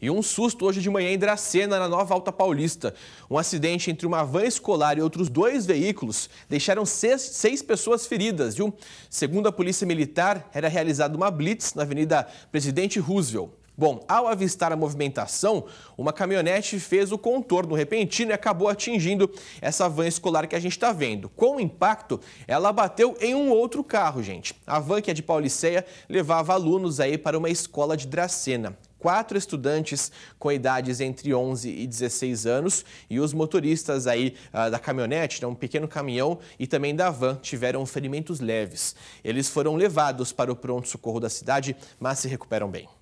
E um susto hoje de manhã em Dracena, na Nova Alta Paulista. Um acidente entre uma van escolar e outros dois veículos deixaram seis, seis pessoas feridas, viu? Segundo a Polícia Militar, era realizada uma blitz na Avenida Presidente Roosevelt. Bom, ao avistar a movimentação, uma caminhonete fez o contorno repentino e acabou atingindo essa van escolar que a gente está vendo. Com o impacto, ela bateu em um outro carro, gente. A van, que é de Pauliceia, levava alunos aí para uma escola de Dracena quatro estudantes com idades entre 11 e 16 anos e os motoristas aí ah, da caminhonete, né, um pequeno caminhão e também da van tiveram ferimentos leves. Eles foram levados para o pronto-socorro da cidade, mas se recuperam bem.